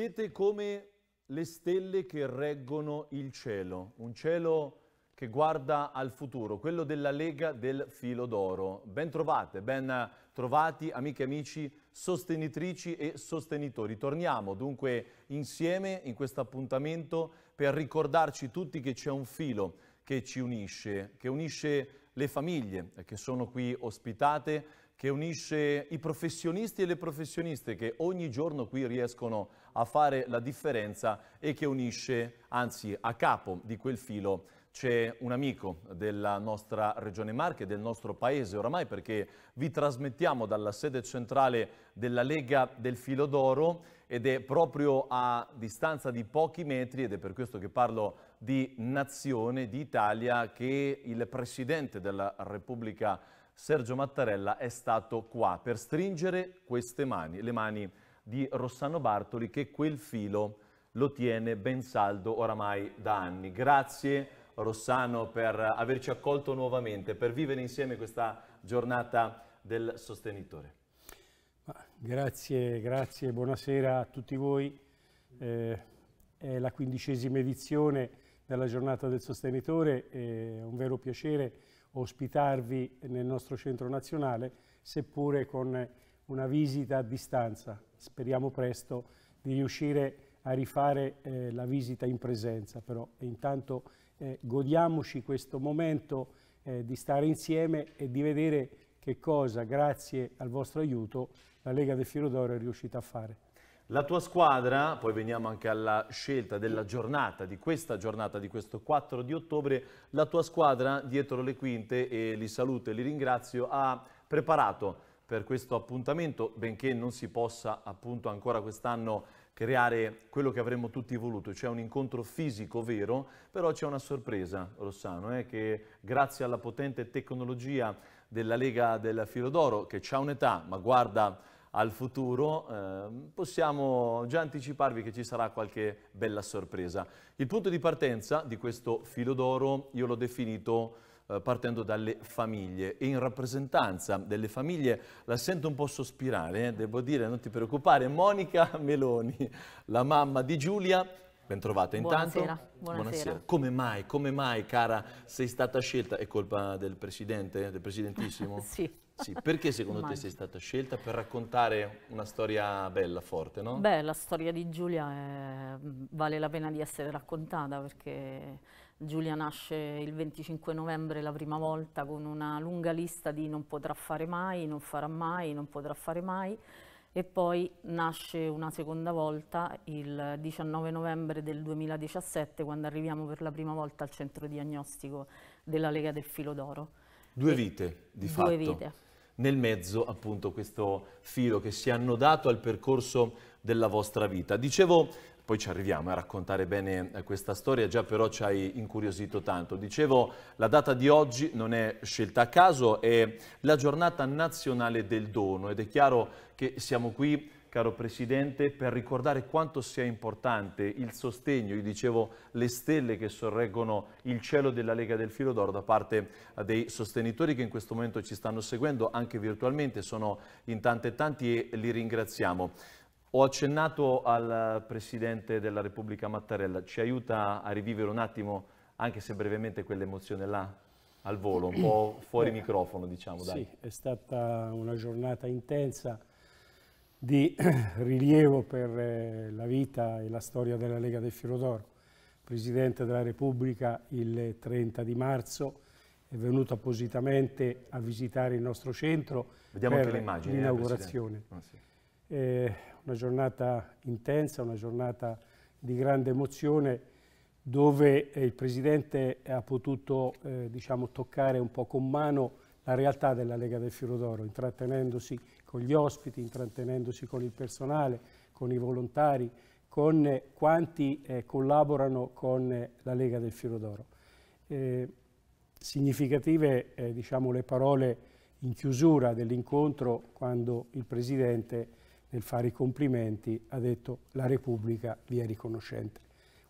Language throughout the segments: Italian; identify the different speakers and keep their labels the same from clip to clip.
Speaker 1: Siete come le stelle che reggono il cielo, un cielo che guarda al futuro, quello della Lega del Filo d'Oro. Ben trovate, ben trovati amiche e amici, sostenitrici e sostenitori. Torniamo dunque insieme in questo appuntamento per ricordarci tutti che c'è un filo che ci unisce, che unisce le famiglie che sono qui ospitate, che unisce i professionisti e le professioniste che ogni giorno qui riescono a fare la differenza e che unisce, anzi a capo di quel filo c'è un amico della nostra regione Marche, del nostro paese oramai, perché vi trasmettiamo dalla sede centrale della Lega del Filo d'Oro ed è proprio a distanza di pochi metri, ed è per questo che parlo di nazione, di Italia, che il Presidente della Repubblica Sergio Mattarella è stato qua per stringere queste mani, le mani di Rossano Bartoli che quel filo lo tiene ben saldo oramai da anni. Grazie Rossano per averci accolto nuovamente, per vivere insieme questa giornata del sostenitore.
Speaker 2: Grazie, grazie, buonasera a tutti voi. Eh, è la quindicesima edizione della giornata del sostenitore, è un vero piacere ospitarvi nel nostro centro nazionale, seppure con una visita a distanza. Speriamo presto di riuscire a rifare eh, la visita in presenza, però e intanto eh, godiamoci questo momento eh, di stare insieme e di vedere che cosa, grazie al vostro aiuto, la Lega del Filo d'Oro è riuscita a fare.
Speaker 1: La tua squadra, poi veniamo anche alla scelta della giornata, di questa giornata, di questo 4 di ottobre, la tua squadra dietro le quinte, e li saluto e li ringrazio, ha preparato per questo appuntamento, benché non si possa appunto ancora quest'anno creare quello che avremmo tutti voluto, cioè un incontro fisico vero, però c'è una sorpresa, Rossano, eh, che grazie alla potente tecnologia della Lega del Filo d'Oro, che ha un'età, ma guarda al futuro, eh, possiamo già anticiparvi che ci sarà qualche bella sorpresa. Il punto di partenza di questo filo d'oro io l'ho definito eh, partendo dalle famiglie e in rappresentanza delle famiglie la sento un po' sospirare, eh, devo dire, non ti preoccupare, Monica Meloni, la mamma di Giulia, ben trovata intanto. Buonasera. Buonasera. Buonasera. Come mai, come mai cara sei stata scelta? È colpa del presidente, del presidentissimo? sì. Sì, perché secondo te sei stata scelta per raccontare una storia bella, forte, no? Beh,
Speaker 3: la storia di Giulia è, eh, vale la pena di essere raccontata perché Giulia nasce il 25 novembre la prima volta con una lunga lista di non potrà fare mai, non farà mai, non potrà fare mai e poi nasce una seconda volta il 19 novembre del 2017 quando arriviamo per la prima volta al centro diagnostico della Lega del Filo
Speaker 1: d'Oro. Due vite, di due fatto. Due vite nel mezzo appunto questo filo che si è annodato al percorso della vostra vita. Dicevo, poi ci arriviamo eh, a raccontare bene eh, questa storia, già però ci hai incuriosito tanto. Dicevo, la data di oggi non è scelta a caso, è la giornata nazionale del dono ed è chiaro che siamo qui caro Presidente, per ricordare quanto sia importante il sostegno, io dicevo, le stelle che sorreggono il cielo della Lega del Filo d'Oro da parte eh, dei sostenitori che in questo momento ci stanno seguendo anche virtualmente, sono in tante e tanti e li ringraziamo. Ho accennato al Presidente della Repubblica Mattarella, ci aiuta a rivivere un attimo, anche se brevemente, quell'emozione là? al volo, un po' fuori Beh, microfono diciamo. Dai. Sì,
Speaker 2: è stata una giornata intensa, di rilievo per eh, la vita e la storia della Lega del Filo d'Oro. Presidente della Repubblica il 30 di marzo è venuto appositamente a visitare il nostro centro Vediamo per eh, l'inaugurazione. Eh, ah, eh, una giornata intensa, una giornata di grande emozione dove il Presidente ha potuto eh, diciamo, toccare un po' con mano la realtà della Lega del Fioro d'Oro, intrattenendosi con gli ospiti, intrattenendosi con il personale, con i volontari, con eh, quanti eh, collaborano con eh, la Lega del Fioro d'Oro. Eh, significative eh, diciamo, le parole in chiusura dell'incontro quando il Presidente, nel fare i complimenti, ha detto la Repubblica vi è riconoscente.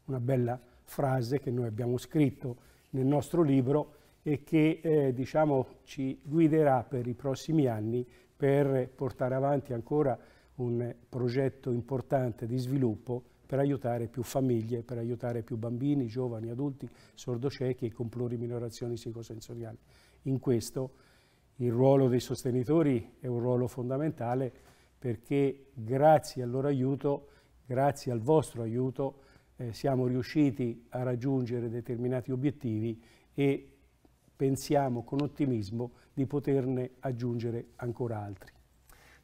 Speaker 2: Una bella frase che noi abbiamo scritto nel nostro libro e che eh, diciamo, ci guiderà per i prossimi anni per portare avanti ancora un progetto importante di sviluppo per aiutare più famiglie, per aiutare più bambini, giovani, adulti, sordociechi e con pluriminorazioni psicosensoriali. In questo il ruolo dei sostenitori è un ruolo fondamentale perché grazie al loro aiuto, grazie al vostro aiuto, eh, siamo riusciti a raggiungere determinati obiettivi e pensiamo con ottimismo di poterne aggiungere ancora altri.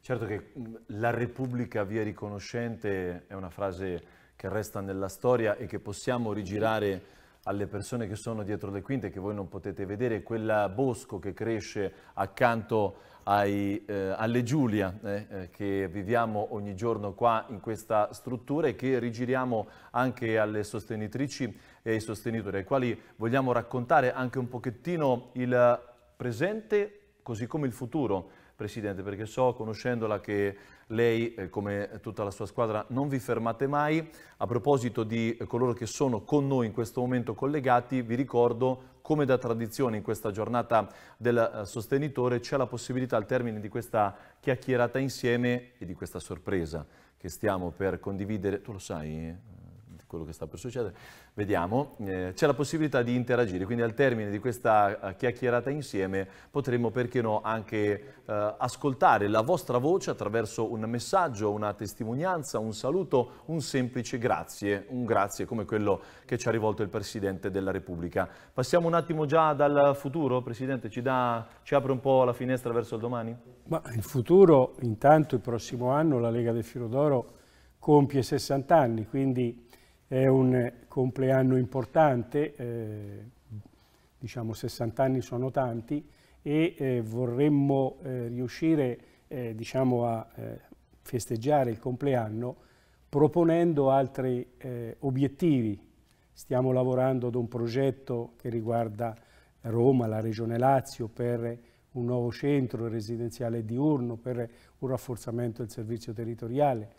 Speaker 1: Certo che mm, la Repubblica via riconoscente è una frase che resta nella storia e che possiamo rigirare alle persone che sono dietro le quinte, che voi non potete vedere, quel bosco che cresce accanto ai, eh, alle Giulia eh, eh, che viviamo ogni giorno qua in questa struttura e che rigiriamo anche alle sostenitrici e ai sostenitori, ai quali vogliamo raccontare anche un pochettino il presente così come il futuro, Presidente, perché so, conoscendola, che lei, eh, come tutta la sua squadra, non vi fermate mai. A proposito di coloro che sono con noi in questo momento collegati, vi ricordo come da tradizione in questa giornata del eh, sostenitore c'è la possibilità al termine di questa chiacchierata insieme e di questa sorpresa che stiamo per condividere. Tu lo sai? Eh? quello che sta per succedere, vediamo, eh, c'è la possibilità di interagire, quindi al termine di questa eh, chiacchierata insieme potremo perché no anche eh, ascoltare la vostra voce attraverso un messaggio, una testimonianza, un saluto, un semplice grazie, un grazie come quello che ci ha rivolto il Presidente della Repubblica. Passiamo un attimo già dal futuro, Presidente, ci, dà, ci apre un po' la finestra verso il domani?
Speaker 2: Ma il futuro, intanto il prossimo anno la Lega del Filo d'Oro compie 60 anni, quindi è un compleanno importante, eh, diciamo 60 anni sono tanti e eh, vorremmo eh, riuscire eh, diciamo a eh, festeggiare il compleanno proponendo altri eh, obiettivi. Stiamo lavorando ad un progetto che riguarda Roma, la Regione Lazio, per un nuovo centro residenziale diurno, per un rafforzamento del servizio territoriale,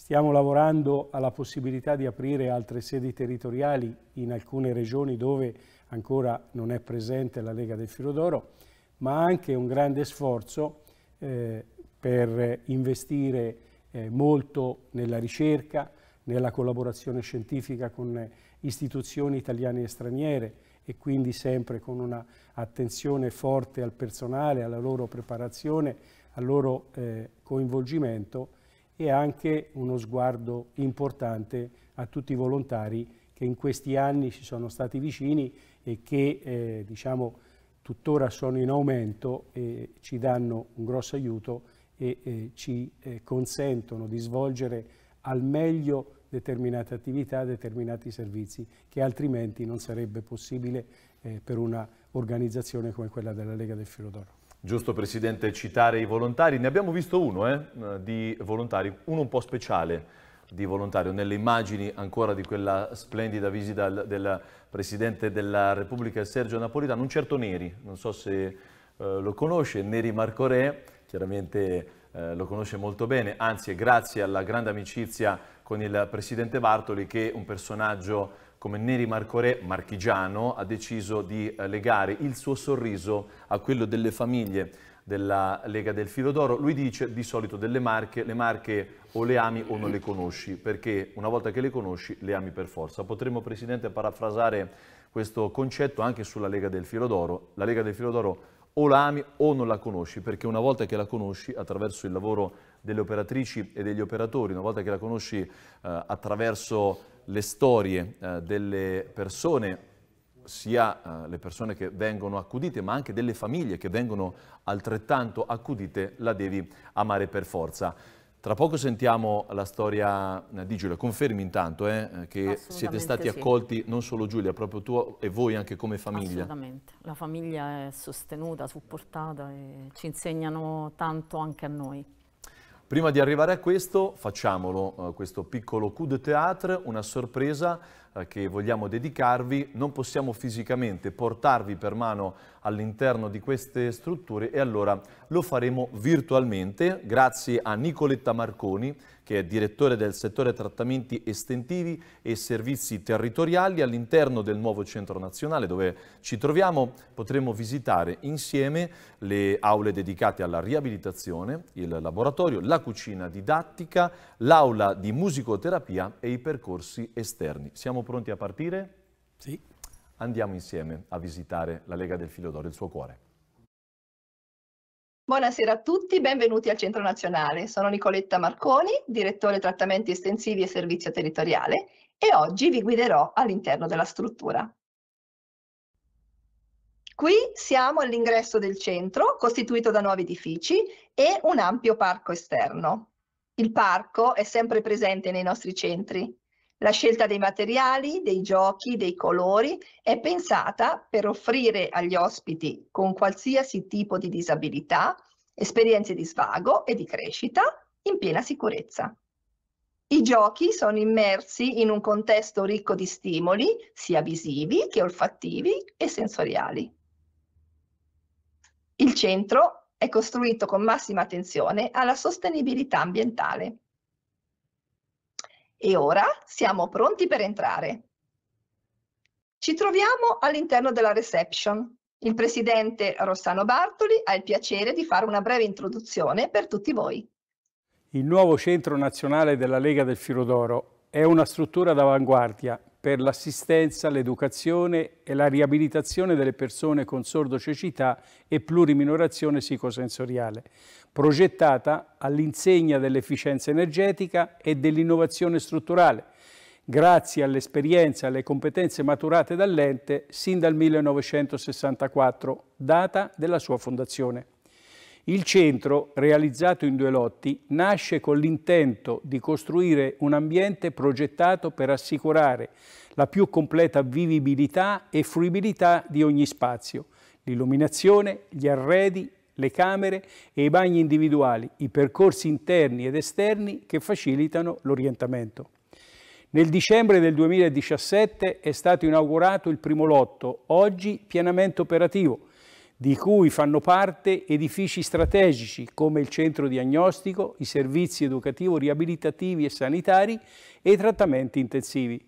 Speaker 2: Stiamo lavorando alla possibilità di aprire altre sedi territoriali in alcune regioni dove ancora non è presente la Lega del Filo d'Oro, ma anche un grande sforzo eh, per investire eh, molto nella ricerca, nella collaborazione scientifica con istituzioni italiane e straniere e quindi sempre con un'attenzione forte al personale, alla loro preparazione, al loro eh, coinvolgimento e anche uno sguardo importante a tutti i volontari che in questi anni ci sono stati vicini e che eh, diciamo, tuttora sono in aumento e ci danno un grosso aiuto e eh, ci eh, consentono di svolgere al meglio determinate attività, determinati servizi che altrimenti non sarebbe possibile eh, per una organizzazione come quella della Lega del Filodoro.
Speaker 1: Giusto Presidente citare i volontari, ne abbiamo visto uno eh, di volontari, uno un po' speciale di volontario, nelle immagini ancora di quella splendida visita del Presidente della Repubblica Sergio Napolitano, un certo Neri, non so se eh, lo conosce, Neri Marco Re, chiaramente eh, lo conosce molto bene, anzi grazie alla grande amicizia con il Presidente Bartoli che è un personaggio come Neri Marco Re, marchigiano, ha deciso di eh, legare il suo sorriso a quello delle famiglie della Lega del Filo d'Oro. Lui dice di solito delle marche, le marche o le ami o non le conosci, perché una volta che le conosci le ami per forza. Potremmo, Presidente, parafrasare questo concetto anche sulla Lega del Filo d'Oro. La Lega del Filo d'Oro o la ami o non la conosci, perché una volta che la conosci attraverso il lavoro delle operatrici e degli operatori, una volta che la conosci eh, attraverso le storie eh, delle persone, sia eh, le persone che vengono accudite, ma anche delle famiglie che vengono altrettanto accudite, la devi amare per forza. Tra poco sentiamo la storia eh, di Giulia, confermi intanto eh, che siete stati accolti sì. non solo Giulia, proprio tu e voi anche come famiglia.
Speaker 3: Assolutamente, la famiglia è sostenuta, supportata e ci insegnano tanto anche a noi.
Speaker 1: Prima di arrivare a questo, facciamolo, eh, questo piccolo coup de théâtre, una sorpresa eh, che vogliamo dedicarvi. Non possiamo fisicamente portarvi per mano all'interno di queste strutture e allora lo faremo virtualmente grazie a Nicoletta Marconi che è direttore del settore trattamenti estentivi e servizi territoriali all'interno del nuovo centro nazionale dove ci troviamo. Potremo visitare insieme le aule dedicate alla riabilitazione, il laboratorio, la cucina didattica, l'aula di musicoterapia e i percorsi esterni. Siamo pronti a partire? Sì. Andiamo insieme a visitare la Lega del Filodoro, il suo cuore.
Speaker 4: Buonasera a tutti, benvenuti al Centro Nazionale. Sono Nicoletta Marconi, direttore trattamenti estensivi e servizio territoriale e oggi vi guiderò all'interno della struttura. Qui siamo all'ingresso del centro, costituito da nuovi edifici e un ampio parco esterno. Il parco è sempre presente nei nostri centri, la scelta dei materiali, dei giochi, dei colori è pensata per offrire agli ospiti con qualsiasi tipo di disabilità esperienze di svago e di crescita in piena sicurezza. I giochi sono immersi in un contesto ricco di stimoli, sia visivi che olfattivi e sensoriali. Il centro è costruito con massima attenzione alla sostenibilità ambientale. E ora siamo pronti per entrare. Ci troviamo all'interno della reception. Il presidente Rossano Bartoli ha il piacere di fare una breve introduzione per tutti voi.
Speaker 2: Il nuovo centro nazionale della Lega del Filo d'Oro è una struttura d'avanguardia per l'assistenza, l'educazione e la riabilitazione delle persone con sordo cecità e pluriminorazione psicosensoriale, progettata all'insegna dell'efficienza energetica e dell'innovazione strutturale, grazie all'esperienza e alle competenze maturate dall'ente sin dal 1964, data della sua fondazione. Il centro, realizzato in due lotti, nasce con l'intento di costruire un ambiente progettato per assicurare la più completa vivibilità e fruibilità di ogni spazio, l'illuminazione, gli arredi, le camere e i bagni individuali, i percorsi interni ed esterni che facilitano l'orientamento. Nel dicembre del 2017 è stato inaugurato il primo lotto, oggi pienamente operativo, di cui fanno parte edifici strategici come il centro diagnostico, i servizi educativo, riabilitativi e sanitari e i trattamenti intensivi.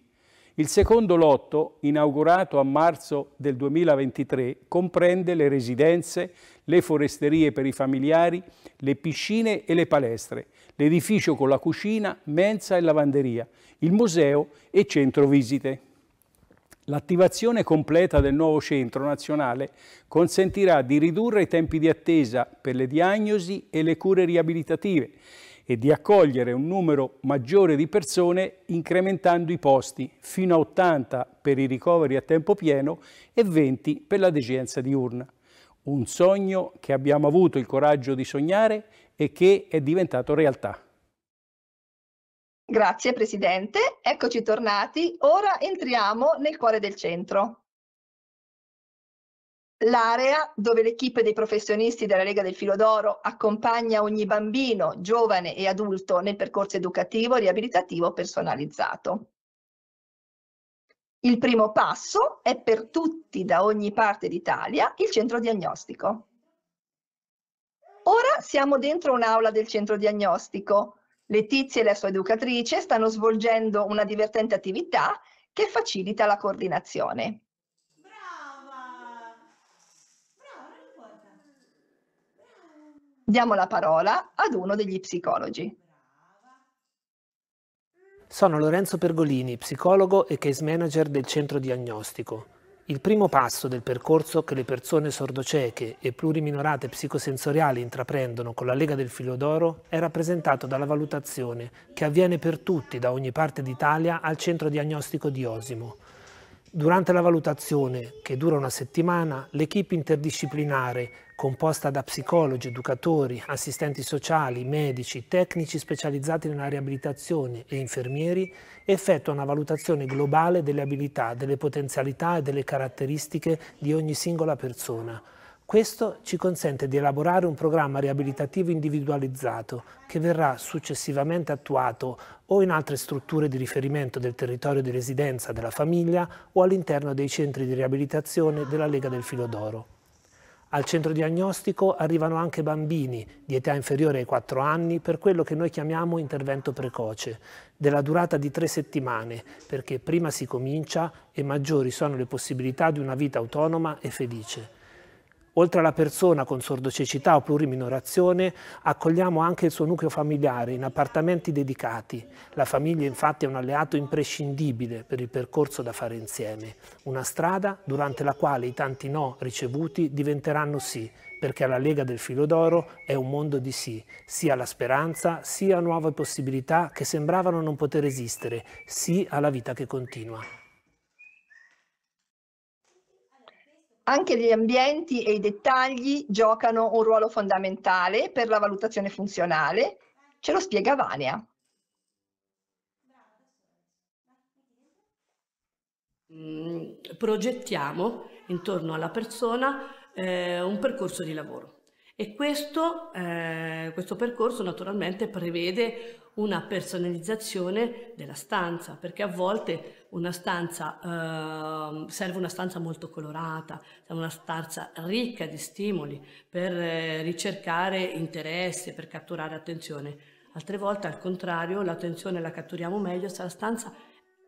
Speaker 2: Il secondo lotto, inaugurato a marzo del 2023, comprende le residenze, le foresterie per i familiari, le piscine e le palestre, l'edificio con la cucina, mensa e lavanderia, il museo e centro visite. L'attivazione completa del nuovo centro nazionale consentirà di ridurre i tempi di attesa per le diagnosi e le cure riabilitative e di accogliere un numero maggiore di persone incrementando i posti fino a 80 per i ricoveri a tempo pieno e 20 per la degenza diurna. Un sogno che abbiamo avuto il coraggio di sognare e che è diventato realtà.
Speaker 4: Grazie Presidente, eccoci tornati. Ora entriamo nel cuore del centro. L'area dove l'equipe dei professionisti della Lega del Filo d'Oro accompagna ogni bambino, giovane e adulto nel percorso educativo e riabilitativo personalizzato. Il primo passo è per tutti da ogni parte d'Italia il centro diagnostico. Ora siamo dentro un'aula del centro diagnostico Letizia e la sua educatrice stanno svolgendo una divertente attività che facilita la coordinazione. Brava! Brava, Brava. Diamo la parola ad uno degli psicologi.
Speaker 5: Sono Lorenzo Pergolini, psicologo e case manager del centro diagnostico. Il primo passo del percorso che le persone sordocieche e pluriminorate psicosensoriali intraprendono con la Lega del Filo d'Oro è rappresentato dalla valutazione che avviene per tutti da ogni parte d'Italia al centro diagnostico di Osimo. Durante la valutazione, che dura una settimana, l'equipe interdisciplinare composta da psicologi, educatori, assistenti sociali, medici, tecnici specializzati nella riabilitazione e infermieri, effettua una valutazione globale delle abilità, delle potenzialità e delle caratteristiche di ogni singola persona. Questo ci consente di elaborare un programma riabilitativo individualizzato che verrà successivamente attuato o in altre strutture di riferimento del territorio di residenza della famiglia o all'interno dei centri di riabilitazione della Lega del Filo d'Oro. Al centro diagnostico arrivano anche bambini di età inferiore ai 4 anni per quello che noi chiamiamo intervento precoce, della durata di 3 settimane, perché prima si comincia e maggiori sono le possibilità di una vita autonoma e felice. Oltre alla persona con sordocecità o pluriminorazione, accogliamo anche il suo nucleo familiare in appartamenti dedicati. La famiglia infatti è un alleato imprescindibile per il percorso da fare insieme, una strada durante la quale i tanti no ricevuti diventeranno sì, perché alla Lega del Filo d'Oro è un mondo di sì, sia alla speranza, sia a nuove possibilità che sembravano non poter esistere, sì alla vita che continua.
Speaker 4: Anche gli ambienti e i dettagli giocano un ruolo fondamentale per la valutazione funzionale, ce lo
Speaker 6: spiega Vania. Mm, progettiamo intorno alla persona eh, un percorso di lavoro. E questo, eh, questo, percorso naturalmente prevede una personalizzazione della stanza, perché a volte una stanza, eh, serve una stanza molto colorata, una stanza ricca di stimoli per eh, ricercare interesse, per catturare attenzione. Altre volte, al contrario, l'attenzione la catturiamo meglio se la stanza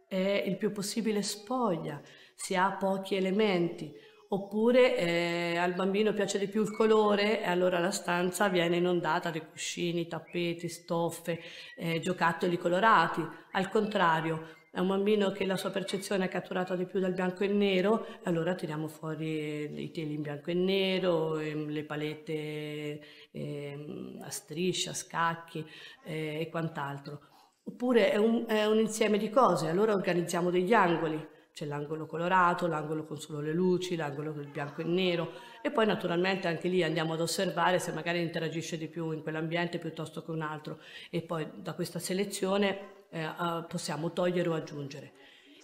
Speaker 6: è il più possibile spoglia, si ha pochi elementi, Oppure eh, al bambino piace di più il colore e allora la stanza viene inondata di cuscini, tappeti, stoffe, eh, giocattoli colorati. Al contrario, è un bambino che la sua percezione è catturata di più dal bianco e nero, allora tiriamo fuori eh, i teli in bianco e nero, ehm, le palette eh, a striscia, a scacchi eh, e quant'altro. Oppure è un, è un insieme di cose, allora organizziamo degli angoli, c'è l'angolo colorato, l'angolo con solo le luci, l'angolo con il bianco e il nero e poi naturalmente anche lì andiamo ad osservare se magari interagisce di più in quell'ambiente piuttosto che un altro e poi da questa selezione eh, possiamo togliere o aggiungere.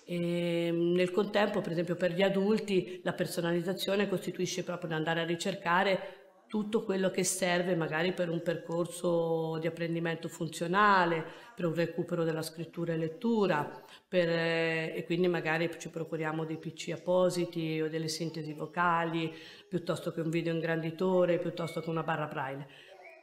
Speaker 6: E ehm, nel contempo, per esempio per gli adulti, la personalizzazione costituisce proprio andare a ricercare tutto quello che serve magari per un percorso di apprendimento funzionale, per un recupero della scrittura e lettura, per, eh, e quindi magari ci procuriamo dei PC appositi o delle sintesi vocali, piuttosto che un video ingranditore, piuttosto che una barra braille.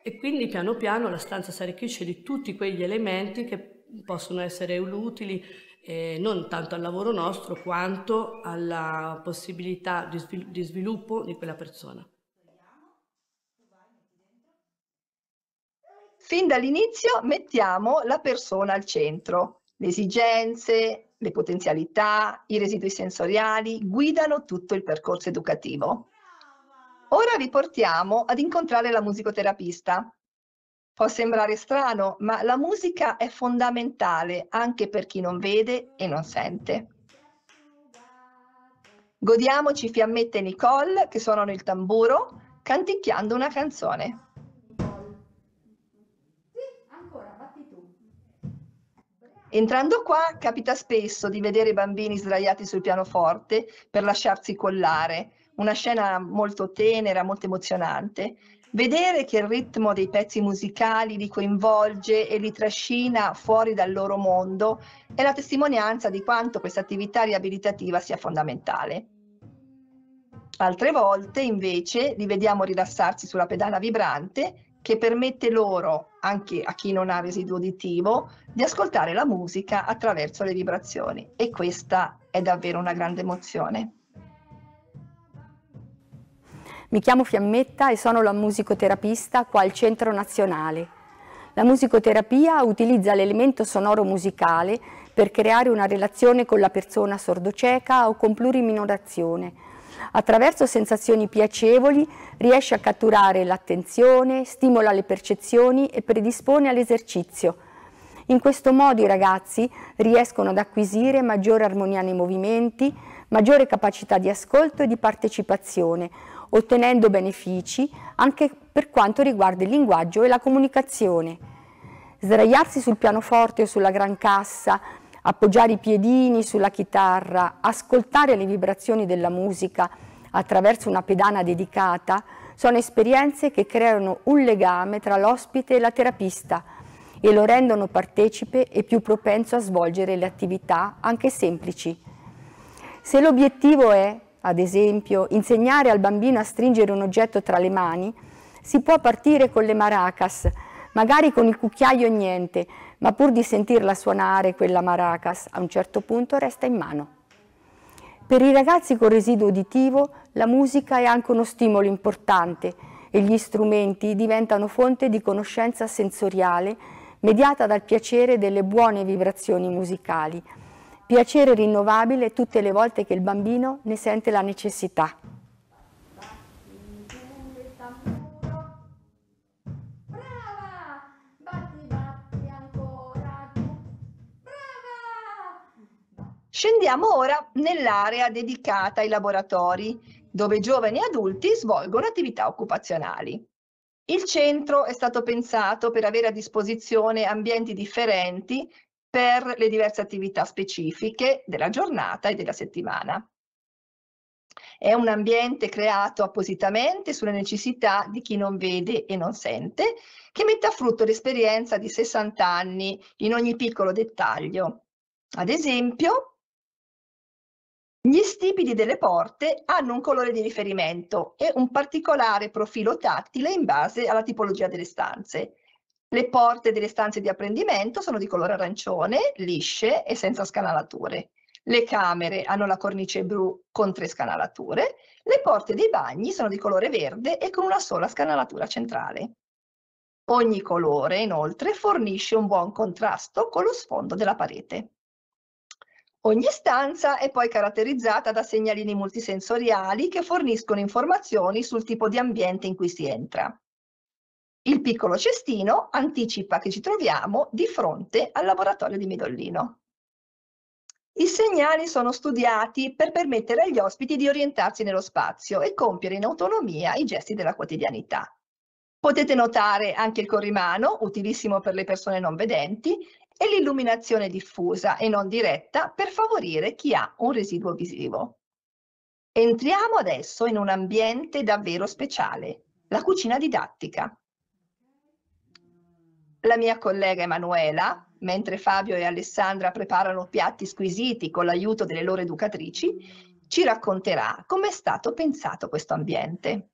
Speaker 6: E quindi piano piano la stanza si arricchisce di tutti quegli elementi che possono essere utili eh, non tanto al lavoro nostro quanto alla possibilità di, svil- di sviluppo di quella persona.
Speaker 4: fin dall'inizio mettiamo la persona al centro. Le esigenze, le potenzialità, i residui sensoriali guidano tutto il percorso educativo. Ora vi portiamo ad incontrare la musicoterapista. Può sembrare strano, ma la musica è fondamentale anche per chi non vede e non sente. Godiamoci Fiammette e Nicole che suonano il tamburo canticchiando una canzone. Entrando qua capita spesso di vedere i bambini sdraiati sul pianoforte per lasciarsi collare, una scena molto tenera, molto emozionante. Vedere che il ritmo dei pezzi musicali li coinvolge e li trascina fuori dal loro mondo è la testimonianza di quanto questa attività riabilitativa sia fondamentale. Altre volte invece li vediamo rilassarsi sulla pedana vibrante che permette loro, anche a chi non ha residuo uditivo, di ascoltare la musica attraverso le vibrazioni e questa è davvero una grande emozione.
Speaker 7: Mi chiamo Fiammetta e sono la musicoterapista qua al Centro Nazionale. La musicoterapia utilizza l'elemento sonoro musicale per creare una relazione con la persona sordoceca o con plurimorazione Attraverso sensazioni piacevoli riesce a catturare l'attenzione, stimola le percezioni e predispone all'esercizio. In questo modo i ragazzi riescono ad acquisire maggiore armonia nei movimenti, maggiore capacità di ascolto e di partecipazione, ottenendo benefici anche per quanto riguarda il linguaggio e la comunicazione. Sdraiarsi sul pianoforte o sulla grancassa appoggiare i piedini sulla chitarra, ascoltare le vibrazioni della musica attraverso una pedana dedicata, sono esperienze che creano un legame tra l'ospite e la terapista e lo rendono partecipe e più propenso a svolgere le attività anche semplici. Se l'obiettivo è, ad esempio, insegnare al bambino a stringere un oggetto tra le mani, si può partire con le maracas, magari con il cucchiaio e niente, ma pur di sentirla suonare quella maracas a un certo punto resta in mano. Per i ragazzi con residuo uditivo la musica è anche uno stimolo importante e gli strumenti diventano fonte di conoscenza sensoriale mediata dal piacere delle buone vibrazioni musicali, piacere rinnovabile tutte le volte che il bambino ne sente la necessità.
Speaker 4: Scendiamo ora nell'area dedicata ai laboratori, dove giovani e adulti svolgono attività occupazionali. Il centro è stato pensato per avere a disposizione ambienti differenti per le diverse attività specifiche della giornata e della settimana. È un ambiente creato appositamente sulle necessità di chi non vede e non sente, che mette a frutto l'esperienza di 60 anni in ogni piccolo dettaglio. Ad esempio, gli stipiti delle porte hanno un colore di riferimento e un particolare profilo tattile in base alla tipologia delle stanze. Le porte delle stanze di apprendimento sono di colore arancione, lisce e senza scanalature. Le camere hanno la cornice blu con tre scanalature. Le porte dei bagni sono di colore verde e con una sola scanalatura centrale. Ogni colore, inoltre, fornisce un buon contrasto con lo sfondo della parete. Ogni stanza è poi caratterizzata da segnalini multisensoriali che forniscono informazioni sul tipo di ambiente in cui si entra. Il piccolo cestino anticipa che ci troviamo di fronte al laboratorio di Midollino. I segnali sono studiati per permettere agli ospiti di orientarsi nello spazio e compiere in autonomia i gesti della quotidianità. Potete notare anche il corrimano, utilissimo per le persone non vedenti, e l'illuminazione diffusa e non diretta per favorire chi ha un residuo visivo. Entriamo adesso in un ambiente davvero speciale, la cucina didattica. La mia collega Emanuela, mentre Fabio e Alessandra preparano piatti squisiti con l'aiuto delle loro educatrici, ci racconterà come è stato pensato questo ambiente.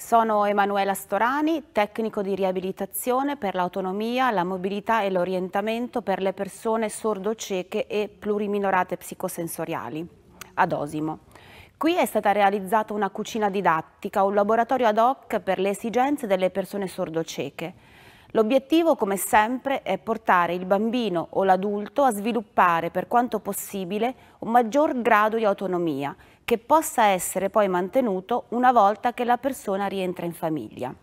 Speaker 8: Sono Emanuela Storani, tecnico di riabilitazione per l'autonomia, la mobilità e l'orientamento per le persone sordo sordocieche e pluriminorate psicosensoriali, ad Osimo. Qui è stata realizzata una cucina didattica, un laboratorio ad hoc per le esigenze delle persone sordo sordocieche. L'obiettivo, come sempre, è portare il bambino o l'adulto a sviluppare, per quanto possibile, un maggior grado di autonomia, che possa essere poi mantenuto una volta che la persona rientra in famiglia.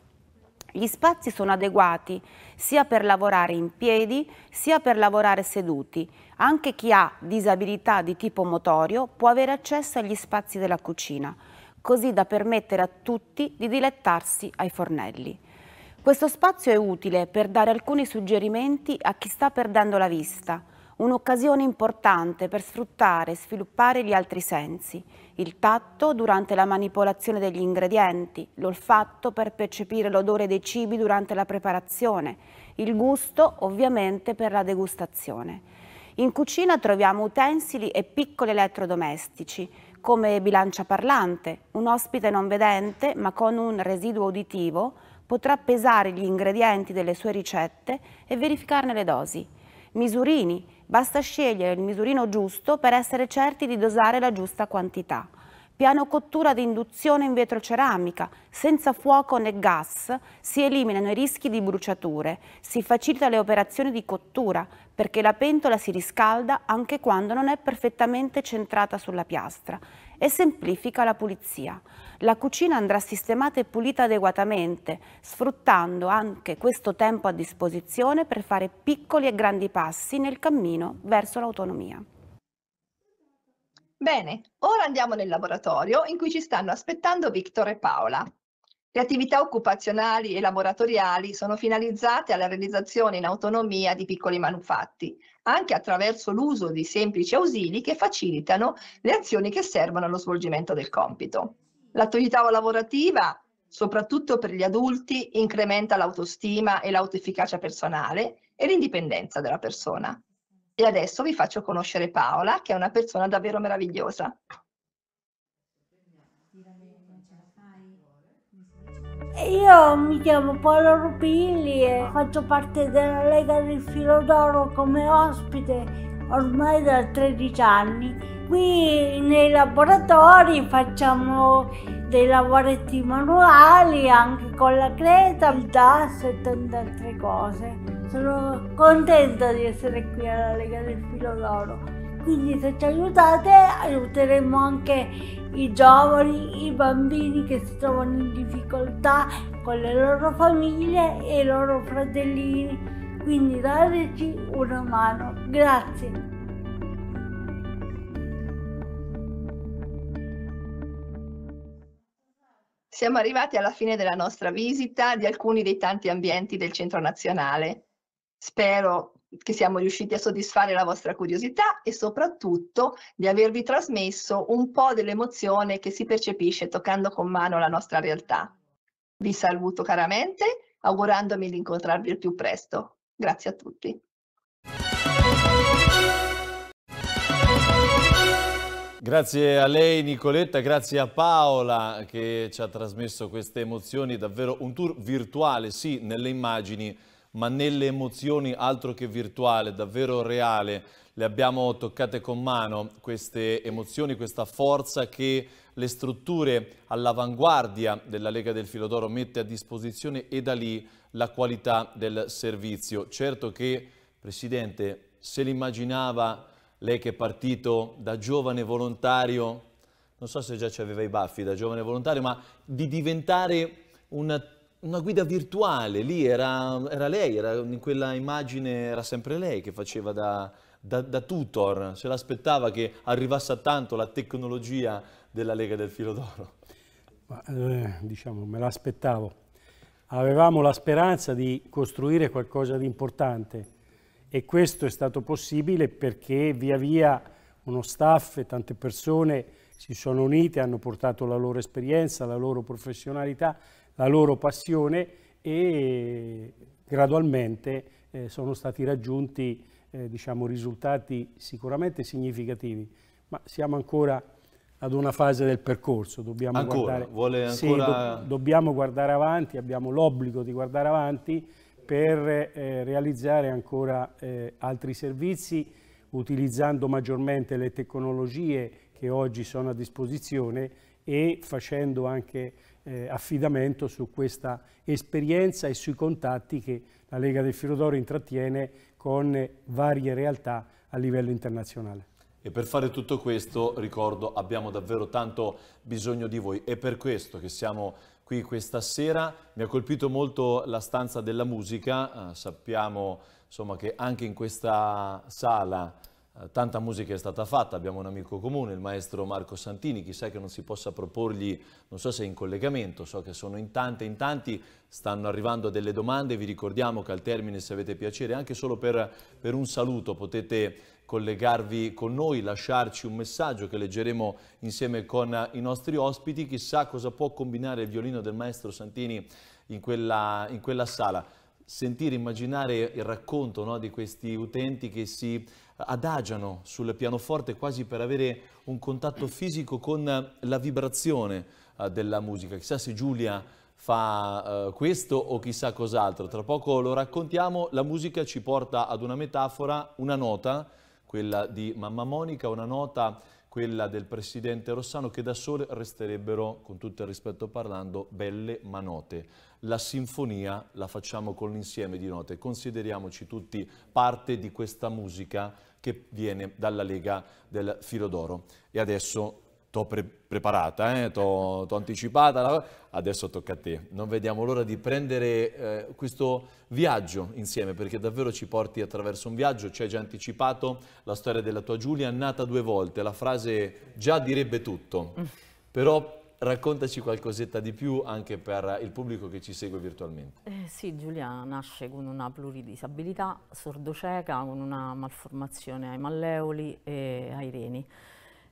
Speaker 8: Gli spazi sono adeguati sia per lavorare in piedi sia per lavorare seduti. Anche chi ha disabilità di tipo motorio può avere accesso agli spazi della cucina, così da permettere a tutti di dilettarsi ai fornelli. Questo spazio è utile per dare alcuni suggerimenti a chi sta perdendo la vista, un'occasione importante per sfruttare e sviluppare gli altri sensi, il tatto durante la manipolazione degli ingredienti, l'olfatto per percepire l'odore dei cibi durante la preparazione, il gusto ovviamente per la degustazione. In cucina troviamo utensili e piccoli elettrodomestici, come bilancia parlante, un ospite non vedente ma con un residuo uditivo potrà pesare gli ingredienti delle sue ricette e verificarne le dosi. Misurini, Basta scegliere il misurino giusto per essere certi di dosare la giusta quantità. Piano cottura di induzione in vetroceramica, senza fuoco né gas, si eliminano i rischi di bruciature, si facilita le operazioni di cottura perché la pentola si riscalda anche quando non è perfettamente centrata sulla piastra e semplifica la pulizia. La cucina andrà sistemata e pulita adeguatamente, sfruttando anche questo tempo a disposizione per fare piccoli e grandi passi nel cammino verso l'autonomia.
Speaker 4: Bene, ora andiamo nel laboratorio in cui ci stanno aspettando Victor e Paola. Le attività occupazionali e laboratoriali sono finalizzate alla realizzazione in autonomia di piccoli manufatti, anche attraverso l'uso di semplici ausili che facilitano le azioni che servono allo svolgimento del compito. L'attività lavorativa, soprattutto per gli adulti, incrementa l'autostima e l'autoefficacia personale e l'indipendenza della persona. E adesso vi faccio conoscere Paola, che è una persona davvero meravigliosa.
Speaker 3: Io mi chiamo Paolo Rupilli e faccio parte della Lega del Filo d'Oro come ospite ormai da 13 anni qui nei laboratori facciamo dei lavoretti manuali anche
Speaker 6: con la creta, il DAS e tante altre cose. Sono
Speaker 3: contenta di essere qui alla Lega del Filo d'Oro. Quindi se ci aiutate aiuteremo anche i giovani, i bambini che si trovano in difficoltà
Speaker 8: con le loro famiglie e i loro fratellini. Quindi dateci una mano. Grazie.
Speaker 4: Siamo arrivati alla fine della nostra visita di alcuni dei tanti ambienti del Centro Nazionale. Spero che siamo riusciti a soddisfare la vostra curiosità e soprattutto di avervi trasmesso un po' dell'emozione che si percepisce toccando con mano la nostra realtà. Vi saluto caramente, augurandomi di incontrarvi al più presto. Grazie a tutti.
Speaker 1: Grazie a lei Nicoletta, grazie a Paola che ci ha trasmesso queste emozioni, davvero un tour virtuale, sì, nelle immagini, ma nelle emozioni altro che virtuale, davvero reale. Le abbiamo toccate con mano queste emozioni, questa forza che le strutture all'avanguardia della Lega del Filodoro mette a disposizione e da lì la qualità del servizio. Certo che, Presidente, se l'immaginava lei che è partito da giovane volontario, non so se già ci aveva i baffi da giovane volontario, ma di diventare una, una guida virtuale, lì era, era lei, era in quella immagine era sempre lei che faceva da, da, da tutor, se l'aspettava che arrivasse a tanto la tecnologia della Lega del Filo d'Oro.
Speaker 2: Eh, diciamo, me l'aspettavo. Avevamo la speranza di costruire qualcosa di importante, e questo è stato possibile perché via via uno staff e tante persone si sono unite, hanno portato la loro esperienza, la loro professionalità, la loro passione e gradualmente eh, sono stati raggiunti eh, diciamo, risultati sicuramente significativi, ma siamo ancora ad una fase del percorso, dobbiamo, ancora, guardare, ancora... sì, do dobbiamo guardare avanti, abbiamo l'obbligo di guardare avanti per eh, realizzare ancora eh, altri servizi utilizzando maggiormente le tecnologie che oggi sono a disposizione e facendo anche eh, affidamento su questa esperienza e sui contatti che la Lega del Filodoro intrattiene con varie realtà a livello internazionale.
Speaker 1: E per fare tutto questo, ricordo, abbiamo davvero tanto bisogno di voi. È per questo che siamo qui questa sera. Mi ha colpito molto la stanza della musica, eh, sappiamo insomma, che anche in questa sala eh, tanta musica è stata fatta, abbiamo un amico comune, il maestro Marco Santini, chissà che non si possa proporgli, non so se è in collegamento, so che sono in tante, in tanti, stanno arrivando delle domande, vi ricordiamo che al termine se avete piacere anche solo per, per un saluto potete collegarvi con noi, lasciarci un messaggio che leggeremo insieme con i nostri ospiti. Chissà cosa può combinare il violino del maestro Santini in quella, in quella sala. Sentire, immaginare il racconto no, di questi utenti che si adagiano sul pianoforte quasi per avere un contatto fisico con la vibrazione uh, della musica. Chissà se Giulia fa uh, questo o chissà cos'altro. Tra poco lo raccontiamo, la musica ci porta ad una metafora, una nota quella di Mamma Monica, una nota quella del presidente Rossano, che da sole resterebbero, con tutto il rispetto parlando, belle ma note. La sinfonia la facciamo con l'insieme di note, consideriamoci tutti parte di questa musica che viene dalla Lega del Filo d'Oro. E adesso T'ho pre- preparata, eh? t'ho, anticipata, adesso tocca a te. Non vediamo l'ora di prendere eh, questo viaggio insieme, perché davvero ci porti attraverso un viaggio. Ci hai già anticipato la storia della tua Giulia, nata due volte. La frase già direbbe tutto. Mm. Però raccontaci qualcosetta di più anche per il pubblico che ci segue virtualmente.
Speaker 3: Eh sì, Giulia nasce con una pluridisabilità, sordocieca, con una malformazione ai malleoli e ai reni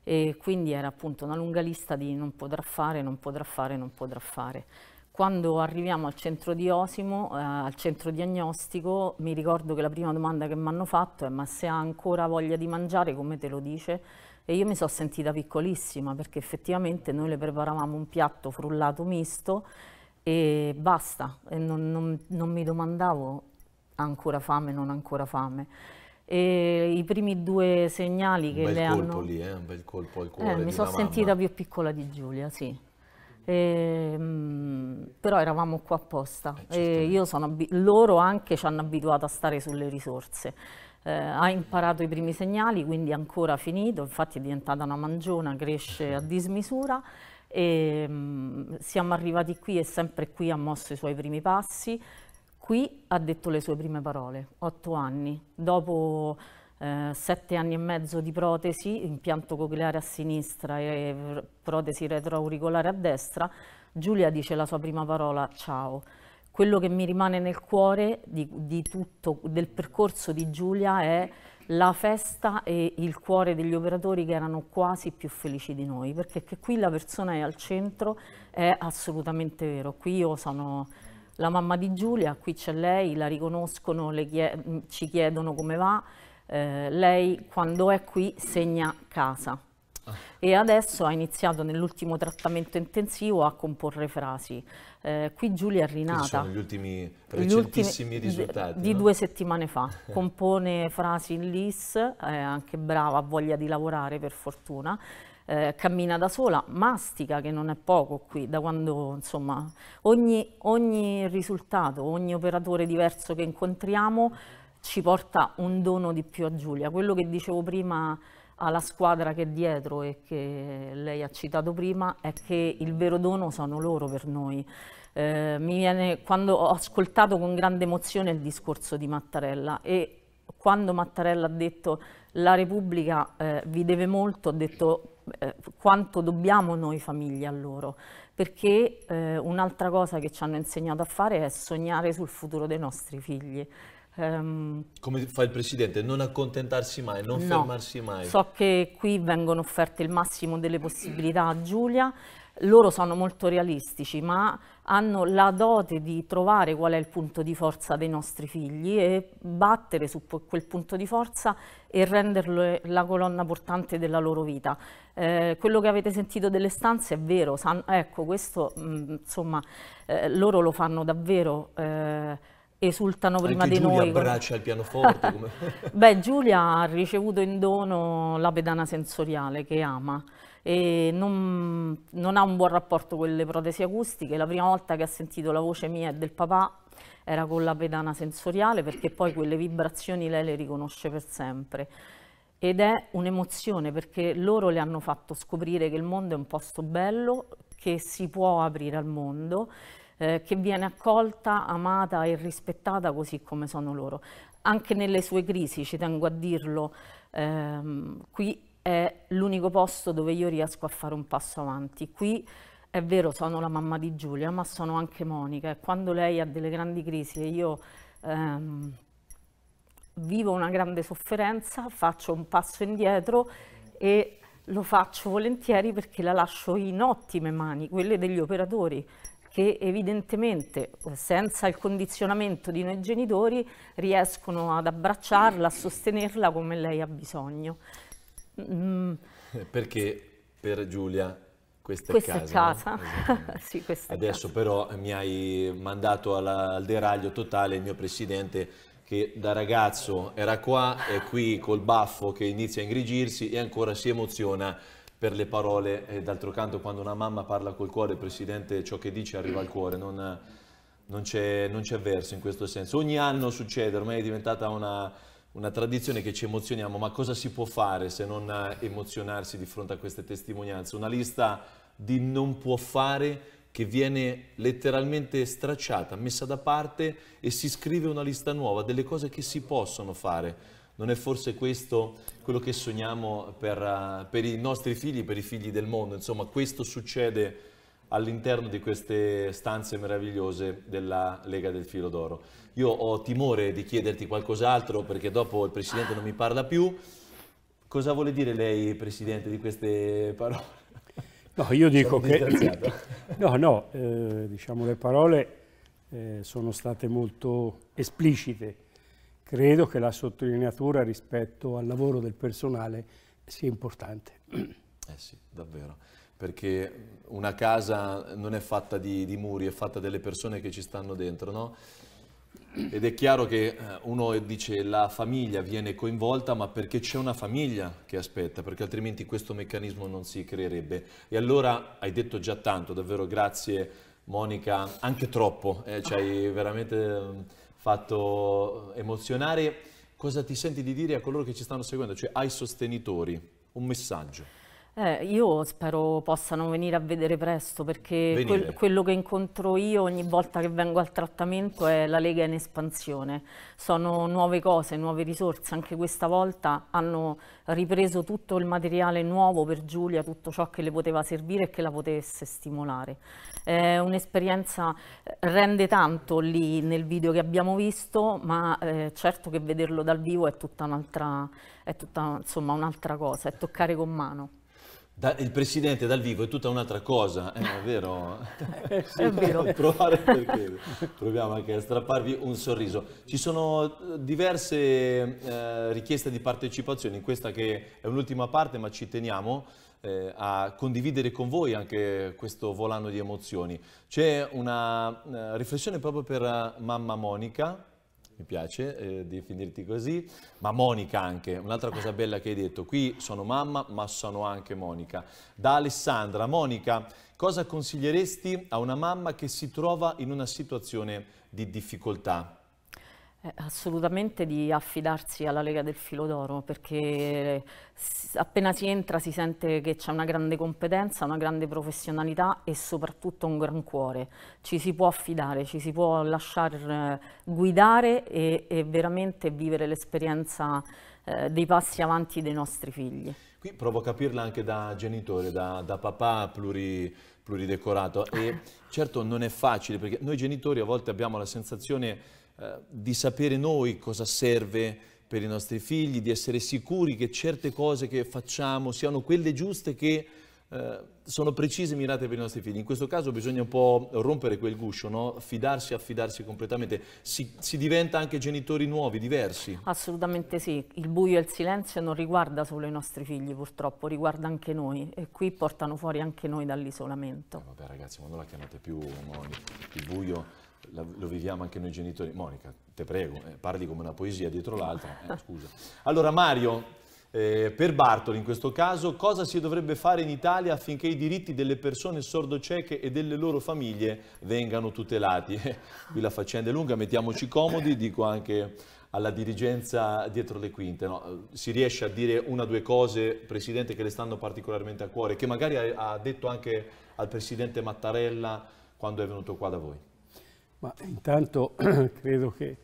Speaker 3: e quindi era appunto una lunga lista di non potrà fare, non potrà fare, non potrà fare. Quando arriviamo al centro di Osimo, eh, al centro diagnostico, mi ricordo che la prima domanda che mi hanno fatto è ma se ha ancora voglia di mangiare, come te lo dice? E io mi sono sentita piccolissima perché effettivamente noi le preparavamo un piatto frullato misto e basta, e non, non, non mi domandavo ha ancora fame, non ha ancora fame e i primi due segnali che le hanno... Lì, eh? Un bel colpo al eh, cuore. Eh, mi sono sentita più piccola di Giulia, sì. E, ehm, mh, però eravamo qua apposta. Eh, loro anche ci hanno abituato a stare sulle risorse. Eh, ha imparato i primi segnali, quindi ancora finito, infatti è diventata una mangiona, cresce a dismisura. E, ehm, mh, siamo arrivati qui e sempre qui ha mosso i suoi primi passi. Qui ha detto le sue prime parole, otto anni, dopo eh, sette anni e mezzo di protesi, impianto cocleare a sinistra e protesi retroauricolare a destra, Giulia dice la sua prima parola, ciao. Quello che mi rimane nel cuore di, di tutto, del percorso di Giulia è la festa e il cuore degli operatori che erano quasi più felici di noi, perché qui la persona è al centro è assolutamente vero. Qui io sono la mamma di Giulia, qui c'è lei, la riconoscono, chied ci chiedono come va, eh, lei quando è qui segna casa ah. e adesso ha iniziato nell'ultimo trattamento intensivo a comporre frasi. Eh, qui Giulia è rinata. Sono gli
Speaker 1: ultimi recentissimi gli ultimi, risultati. Di no?
Speaker 3: due settimane fa. Compone frasi in LIS, è anche brava, ha voglia di lavorare per fortuna eh, cammina da sola, mastica che non è poco qui, da quando insomma ogni, ogni risultato, ogni operatore diverso che incontriamo ci porta un dono di più a Giulia. Quello che dicevo prima alla squadra che è dietro e che lei ha citato prima è che il vero dono sono loro per noi. Eh, viene, quando ho ascoltato con grande emozione il discorso di Mattarella e quando Mattarella ha detto la Repubblica eh, vi deve molto, ha detto eh, quanto dobbiamo noi famiglie a loro, perché eh, un'altra cosa che ci hanno insegnato a fare è sognare sul futuro dei nostri figli. Um,
Speaker 1: Come fa il Presidente, non accontentarsi mai, non no, fermarsi mai. So
Speaker 3: che qui vengono offerte il massimo delle possibilità a Giulia, loro sono molto realistici, ma hanno la dote di trovare qual è il punto di forza dei nostri figli e battere su quel punto di forza e renderlo eh, la colonna portante della loro vita. Eh, quello che avete sentito delle stanze è vero, san, ecco questo mh, mm, insomma eh, loro lo fanno davvero. Eh, esultano prima Anche di Giulia noi. Giulia abbraccia il pianoforte. come... Beh, Giulia ha ricevuto in dono la pedana sensoriale che ama e non, non, ha un buon rapporto con le protesi acustiche. La prima volta che ha sentito la voce mia e del papà era con la pedana sensoriale perché poi quelle vibrazioni lei le riconosce per sempre. Ed è un'emozione perché loro le hanno fatto scoprire che il mondo è un posto bello, che si può aprire al mondo, eh, che viene accolta, amata e rispettata così come sono loro. Anche nelle sue crisi, ci tengo a dirlo, ehm, qui è l'unico posto dove io riesco a fare un passo avanti. Qui è vero, sono la mamma di Giulia, ma sono anche Monica e quando lei ha delle grandi crisi e io ehm, vivo una grande sofferenza, faccio un passo indietro e lo faccio volentieri perché la lascio in ottime mani, quelle degli operatori che evidentemente senza il condizionamento di noi genitori riescono ad abbracciarla, a sostenerla come lei ha bisogno. Mm.
Speaker 1: Perché per Giulia questa, questa è casa. È casa.
Speaker 3: No? sì, questa
Speaker 1: Adesso casa. però mi hai mandato alla, al deraglio totale il mio presidente che da ragazzo era qua, è qui col baffo che inizia a ingrigirsi e ancora si emoziona per le parole. d'altro canto quando una mamma parla col cuore, il presidente ciò che dice arriva al cuore. Non, non c'è verso in questo senso. Ogni anno succede, ormai è diventata una una tradizione che ci emozioniamo, ma cosa si può fare se non eh, emozionarsi di fronte a queste testimonianze? Una lista di non può fare che viene letteralmente stracciata, messa da parte e si scrive una lista nuova delle cose che si possono fare. Non è forse questo quello che sogniamo per, eh, per i nostri figli, per i figli del mondo? Insomma, questo succede all'interno di queste stanze meravigliose della Lega del Filo d'Oro. Io ho timore di chiederti qualcos'altro perché dopo il Presidente non mi parla più. Cosa vuole dire lei, Presidente, di queste parole?
Speaker 2: No, io dico che... No, no, eh, diciamo le parole eh, sono state molto esplicite. Credo che la sottolineatura rispetto al lavoro del personale sia importante. Eh sì,
Speaker 1: davvero, perché una casa non è fatta di, di muri, è fatta delle persone che ci stanno dentro, no? Ed è chiaro che eh, uno dice la famiglia viene coinvolta, ma perché c'è una famiglia che aspetta, perché altrimenti questo meccanismo non si creerebbe. E allora hai detto già tanto, davvero grazie Monica, anche troppo, eh, ci hai veramente mm, fatto emozionare. Cosa ti senti di dire a coloro che ci stanno seguendo, cioè ai sostenitori? Un messaggio.
Speaker 3: Eh, io spero possano venire a vedere presto perché quel, quello che incontro io ogni volta che vengo al trattamento è la Lega in espansione. Sono nuove cose, nuove risorse. Anche questa volta hanno ripreso tutto il materiale nuovo per Giulia, tutto ciò che le poteva servire e che la potesse stimolare. È un'esperienza eh, rende tanto lì nel video che abbiamo visto, ma eh, certo che vederlo dal vivo è tutta un'altra, un cosa, è toccare con mano.
Speaker 1: Da, il presidente dal vivo è tutta un'altra cosa, eh, è vero? sì, è vero. Provare perché proviamo anche a strapparvi un sorriso. Ci sono eh, diverse eh, richieste di partecipazione, questa che è un'ultima parte ma ci teniamo eh, a condividere con voi anche questo volano di emozioni. C'è una eh, riflessione proprio per eh, mamma Monica, mi piace eh, definirti così, ma Monica anche, un'altra cosa bella che hai detto, qui sono mamma ma sono anche Monica. Da Alessandra, Monica, cosa consiglieresti a una mamma che si trova in una situazione di difficoltà?
Speaker 3: Eh, assolutamente di affidarsi alla Lega del Filo d'Oro perché appena si entra si sente che c'è una grande competenza, una grande professionalità e soprattutto un gran cuore. Ci si può affidare, ci si può lasciare eh, guidare e, e veramente vivere l'esperienza eh, dei passi avanti dei nostri figli.
Speaker 1: Qui provo a capirla anche da genitore, da, da papà pluri, pluridecorato e ah. certo non è facile perché noi genitori a volte abbiamo la sensazione eh, di sapere noi cosa serve per i nostri figli, di essere sicuri che certe cose che facciamo siano quelle giuste che eh, sono precise e mirate per i nostri figli. In questo caso bisogna un po' rompere quel guscio, no? fidarsi, affidarsi completamente. Si, si diventa anche genitori nuovi, diversi.
Speaker 3: Assolutamente sì. Il buio e il silenzio non riguarda solo i nostri figli, purtroppo, riguarda anche noi. E qui portano fuori anche noi dall'isolamento.
Speaker 1: Eh, vabbè ragazzi, ma non la chiamate più Moni. Il buio lo viviamo anche noi genitori. Monica, te prego, eh, parli come una poesia dietro l'altra. Eh, scusa. Allora, Mario, eh, per Bartoli in questo caso, cosa si dovrebbe fare in Italia affinché i diritti delle persone sordocieche e delle loro famiglie vengano tutelati? Eh, qui la faccenda è lunga, mettiamoci comodi, dico anche alla dirigenza dietro le quinte. No? Si riesce a dire una o due cose, Presidente, che le stanno particolarmente a cuore, che magari ha detto anche al Presidente Mattarella quando è venuto qua da voi?
Speaker 2: Ma intanto credo che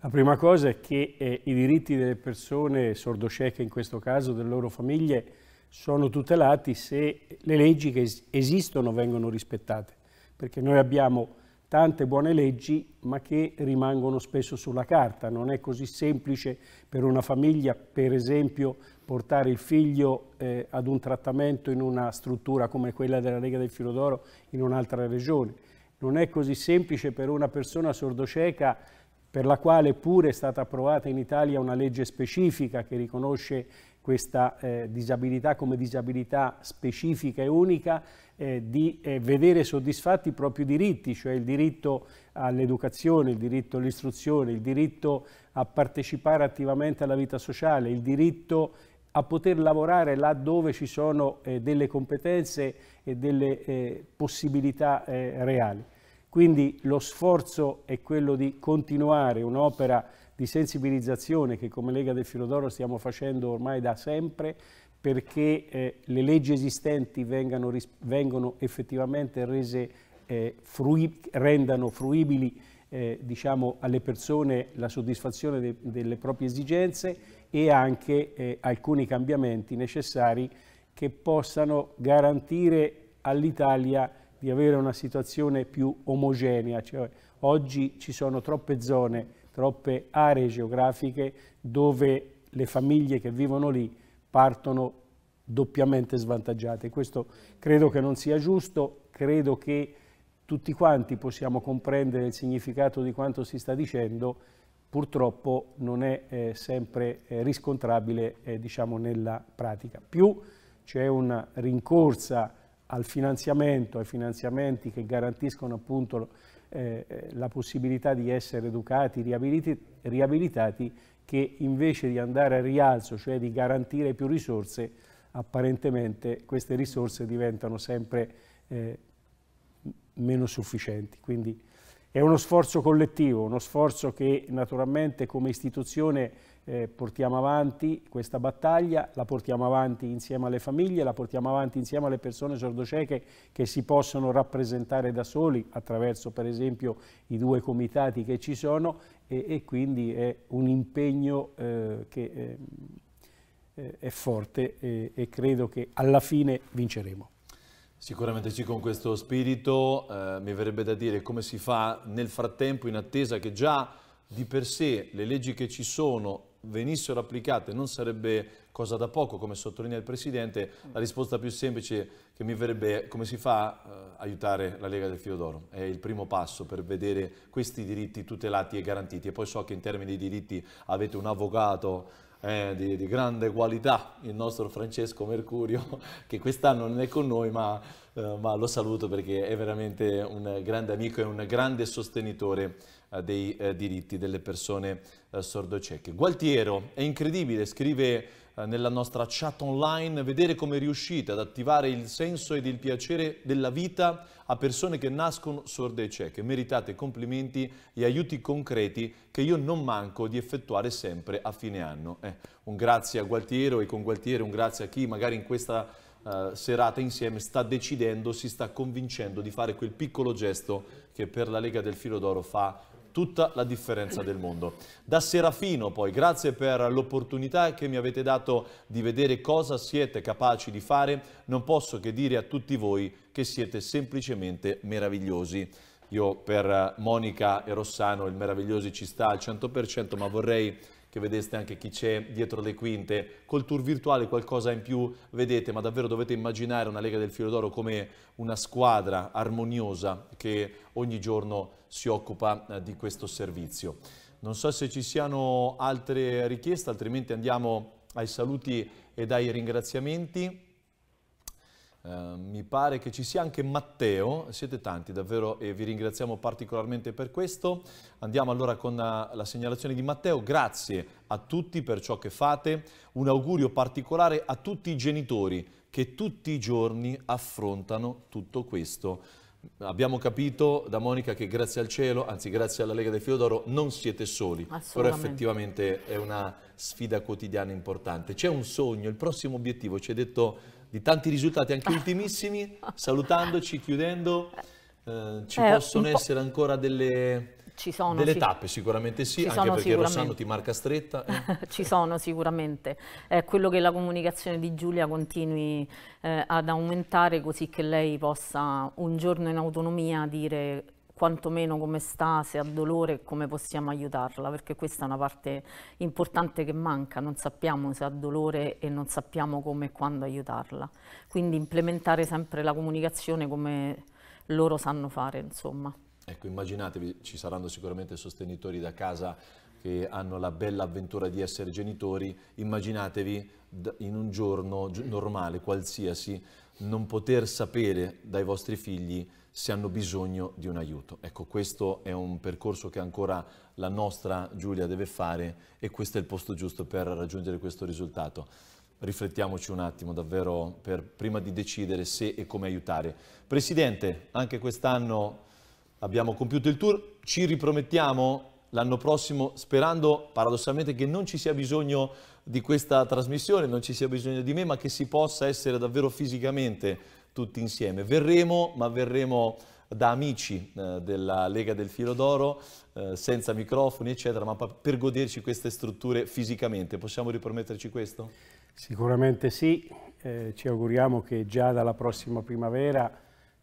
Speaker 2: la prima cosa è che eh, i diritti delle persone sordosceche, in questo caso delle loro famiglie, sono tutelati se le leggi che esistono vengono rispettate. Perché noi abbiamo tante buone leggi, ma che rimangono spesso sulla carta. Non è così semplice per una famiglia, per esempio, portare il figlio eh, ad un trattamento in una struttura come quella della Lega del Filodoro in un'altra regione non è così semplice per una persona sordoceca per la quale pure è stata approvata in Italia una legge specifica che riconosce questa eh, disabilità come disabilità specifica e unica, eh, di eh, vedere soddisfatti i propri diritti, cioè il diritto all'educazione, il diritto all'istruzione, il diritto a partecipare attivamente alla vita sociale, il diritto a poter lavorare là dove ci sono eh, delle competenze e delle eh, possibilità eh, reali. Quindi lo sforzo è quello di continuare un'opera di sensibilizzazione che come Lega del Filodoro stiamo facendo ormai da sempre perché eh, le leggi esistenti vengano, vengono effettivamente rese, eh, frui rendano fruibili eh, diciamo, alle persone la soddisfazione de delle proprie esigenze e anche eh, alcuni cambiamenti necessari che possano garantire all'Italia di avere una situazione più omogenea. Cioè, oggi ci sono troppe zone, troppe aree geografiche dove le famiglie che vivono lì partono doppiamente svantaggiate. Questo credo che non sia giusto, credo che tutti quanti possiamo comprendere il significato di quanto si sta dicendo purtroppo non è eh, sempre eh, riscontrabile eh, diciamo nella pratica. Più c'è una rincorsa al finanziamento, ai finanziamenti che garantiscono appunto eh, eh, la possibilità di essere educati, riabiliti, riabilitati, che invece di andare al rialzo, cioè di garantire più risorse, apparentemente queste risorse diventano sempre eh, meno sufficienti. Quindi è uno sforzo collettivo, uno sforzo che naturalmente come istituzione eh, portiamo avanti questa battaglia, la portiamo avanti insieme alle famiglie, la portiamo avanti insieme alle persone sordocieche che si possono rappresentare da soli attraverso per esempio i due comitati che ci sono e, e quindi è un impegno eh, che ehm, eh, è forte eh, e credo che alla fine vinceremo.
Speaker 1: Sicuramente sì, con questo spirito eh, mi verrebbe da dire come si fa nel frattempo in attesa che già di per sé le leggi che ci sono venissero applicate non sarebbe cosa da poco, come sottolinea il Presidente, la risposta più semplice che mi verrebbe è come si fa eh, aiutare la Lega del Fiodoro. È il primo passo per vedere questi diritti tutelati e garantiti. E poi so che in termini di diritti avete un avvocato eh, di, di, grande qualità, il nostro Francesco Mercurio, che quest'anno non è con noi, ma, eh, ma, lo saluto perché è veramente un grande amico e un grande sostenitore eh, dei eh, diritti delle persone eh, sordocieche. Gualtiero, è incredibile, scrive eh, nella nostra chat online, vedere come riuscite ad attivare il senso ed il piacere della vita a persone che nascono sorde e cieche. Meritate complimenti e aiuti concreti che io non manco di effettuare sempre a fine anno. Eh, un grazie a Gualtiero e con Gualtiero un grazie a chi magari in questa eh, serata insieme sta decidendo, si sta convincendo di fare quel piccolo gesto che per la Lega del Filo d'Oro fa tutta la differenza del mondo. Da Serafino poi, grazie per l'opportunità che mi avete dato di vedere cosa siete capaci di fare, non posso che dire a tutti voi che siete semplicemente meravigliosi. Io per Monica e Rossano il meravigliosi ci sta al 100%, ma vorrei che vedeste anche chi c'è dietro le quinte. Col tour virtuale qualcosa in più vedete, ma davvero dovete immaginare una Lega del Filo d'Oro come una squadra armoniosa che ogni giorno si occupa eh, di questo servizio. Non so se ci siano altre richieste, altrimenti andiamo ai saluti e ai ringraziamenti. Ehm, mi pare che ci sia anche Matteo, siete tanti davvero e vi ringraziamo particolarmente per questo. Andiamo allora con eh, la segnalazione di Matteo, grazie a tutti per ciò che fate, un augurio particolare a tutti i genitori che tutti i giorni affrontano tutto questo. Abbiamo capito da Monica che grazie al cielo, anzi grazie alla Lega del Filodoro, non siete soli, però effettivamente è una sfida quotidiana importante. C'è un sogno, il prossimo obiettivo, ci hai detto di tanti risultati, anche ah, ultimissimi, salutandoci, chiudendo. Eh, ci eh, possono essere ancora delle,
Speaker 3: sono, delle sì. tappe,
Speaker 1: sicuramente sì, ci anche perché Rossano ti marca stretta. Eh.
Speaker 3: ci sono sicuramente. È quello che la comunicazione di Giulia continui eh, ad aumentare così che lei possa un giorno in autonomia dire quantomeno come sta, se ha dolore e come possiamo aiutarla, perché questa è una parte importante che manca, non sappiamo se ha dolore e non sappiamo come e quando aiutarla. Quindi implementare sempre la comunicazione come loro sanno fare, insomma.
Speaker 1: Ecco, immaginatevi, ci saranno sicuramente sostenitori da casa che hanno la bella avventura di essere genitori, immaginatevi in un giorno normale, qualsiasi, non poter sapere dai vostri figli se hanno bisogno di un aiuto. Ecco, questo è un percorso che ancora la nostra Giulia deve fare e questo è il posto giusto per raggiungere questo risultato. Riflettiamoci un attimo davvero per, prima di decidere se e come aiutare. Presidente, anche quest'anno abbiamo compiuto il tour, ci ripromettiamo l'anno prossimo sperando paradossalmente che non ci sia bisogno di questa trasmissione, non ci sia bisogno di me, ma che si possa essere davvero fisicamente tutti insieme. Verremo, ma verremo da amici eh, della Lega del Filo d'Oro, eh, senza microfoni, eccetera, ma per goderci queste strutture fisicamente. Possiamo riprometterci questo?
Speaker 2: Sicuramente sì, eh, ci auguriamo che già dalla prossima primavera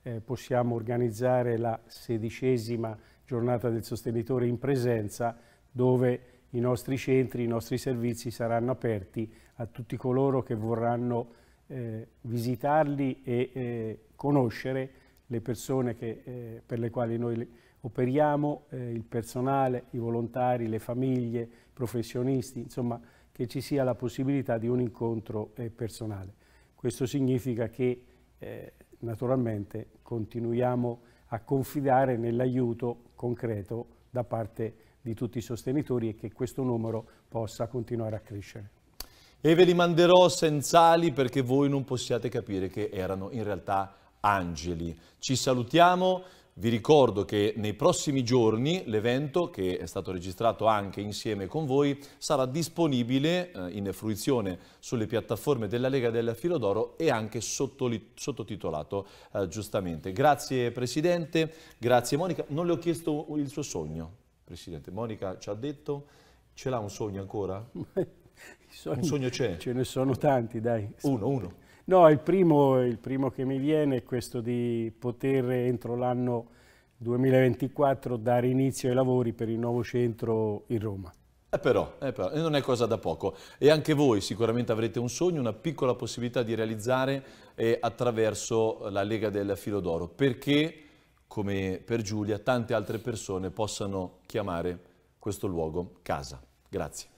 Speaker 2: eh, possiamo organizzare la sedicesima giornata del sostenitore in presenza, dove i nostri centri, i nostri servizi saranno aperti a tutti coloro che vorranno eh, visitarli e eh, conoscere le persone che, eh, per le quali noi operiamo, eh, il personale, i volontari, le famiglie, i professionisti, insomma che ci sia la possibilità di un incontro eh, personale. Questo significa che eh, naturalmente continuiamo a confidare nell'aiuto concreto da parte di tutti i sostenitori e che questo numero possa continuare a crescere
Speaker 1: e ve li manderò senza ali perché voi non possiate capire che erano in realtà angeli. Ci salutiamo, vi ricordo che nei prossimi giorni l'evento, che è stato registrato anche insieme con voi, sarà disponibile eh, in fruizione sulle piattaforme della Lega del Filodoro e anche sottotitolato eh, giustamente. Grazie Presidente, grazie Monica. Non le ho chiesto il suo sogno, Presidente. Monica ci ha detto, ce l'ha un sogno ancora?
Speaker 2: sogni. Un sogno c'è? Ce ne sono tanti, dai. Uno, uno. No, il primo, il primo che mi viene è questo di poter entro l'anno 2024 dare inizio ai lavori per il nuovo centro in Roma.
Speaker 1: Eh però, eh però, non è cosa da poco. E anche voi sicuramente avrete un sogno, una piccola possibilità di realizzare eh, attraverso la Lega del Filo d'Oro, perché, come per Giulia, tante altre persone possano chiamare questo luogo casa. Grazie.